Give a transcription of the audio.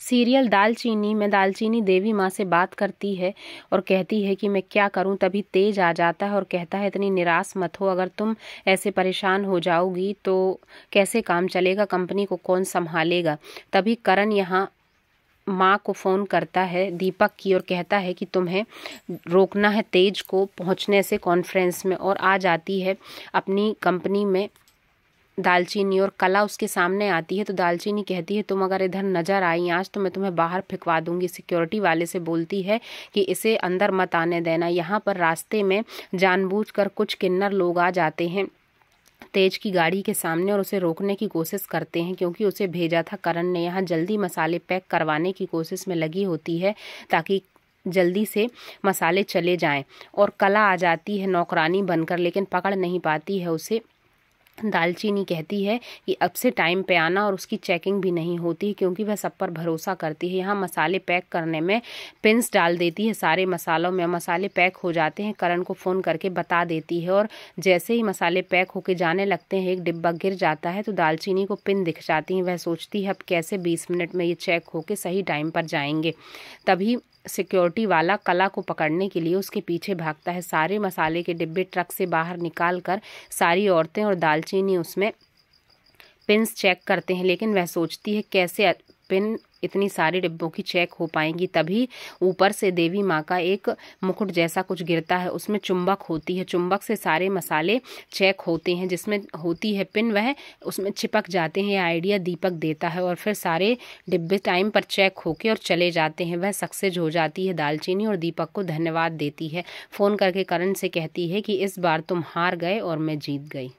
serial दालचीनी में दालचीनी देवी माँ से बात करती है और कहती है कि मैं क्या करूँ तभी तेज आ जाता है और कहता है इतनी निराश मत हो अगर तुम ऐसे परेशान हो जाओगी तो कैसे काम चलेगा कंपनी को कौन संभालेगा तभी करण यहाँ माँ को फ़ोन करता है दीपक की और कहता है कि तुम्हें रोकना है तेज को पहुँचने से कॉन्फ्रेंस में और आ जाती है अपनी कंपनी में दालचीनी और कला उसके सामने आती है तो दालचीनी कहती है तुम अगर इधर नज़र आई आज तो मैं तुम्हें बाहर फेंकवा दूंगी सिक्योरिटी वाले से बोलती है कि इसे अंदर मत आने देना यहाँ पर रास्ते में जानबूझकर कुछ किन्नर लोग आ जाते हैं तेज की गाड़ी के सामने और उसे रोकने की कोशिश करते हैं क्योंकि उसे भेजा था करण ने यहाँ जल्दी मसाले पैक करवाने की कोशिश में लगी होती है ताकि जल्दी से मसाले चले जाएं और कला आ जाती है नौकरानी बनकर लेकिन पकड़ नहीं पाती है उसे दालचीनी कहती है कि अब से टाइम पे आना और उसकी चेकिंग भी नहीं होती है क्योंकि वह सब पर भरोसा करती है यहाँ मसाले पैक करने में पिंस डाल देती है सारे मसालों में मसाले पैक हो जाते हैं करण को फ़ोन करके बता देती है और जैसे ही मसाले पैक होके जाने लगते हैं एक डिब्बा गिर जाता है तो दालचीनी को पिन दिख जाती है वह सोचती है अब कैसे बीस मिनट में ये चेक होके सही टाइम पर जाएंगे तभी सिक्योरिटी वाला कला को पकड़ने के लिए उसके पीछे भागता है सारे मसाले के डिब्बे ट्रक से बाहर निकाल कर सारी औरतें और दाल दालचीनी उसमें पिंस चेक करते हैं लेकिन वह सोचती है कैसे पिन इतनी सारी डिब्बों की चेक हो पाएंगी तभी ऊपर से देवी माँ का एक मुकुट जैसा कुछ गिरता है उसमें चुंबक होती है चुंबक से सारे मसाले चेक होते हैं जिसमें होती है पिन वह उसमें चिपक जाते हैं यह आइडिया दीपक देता है और फिर सारे डिब्बे टाइम पर चेक होके और चले जाते हैं वह सक्सेज हो जाती है दालचीनी और दीपक को धन्यवाद देती है फ़ोन करके करण से कहती है कि इस बार तुम हार गए और मैं जीत गई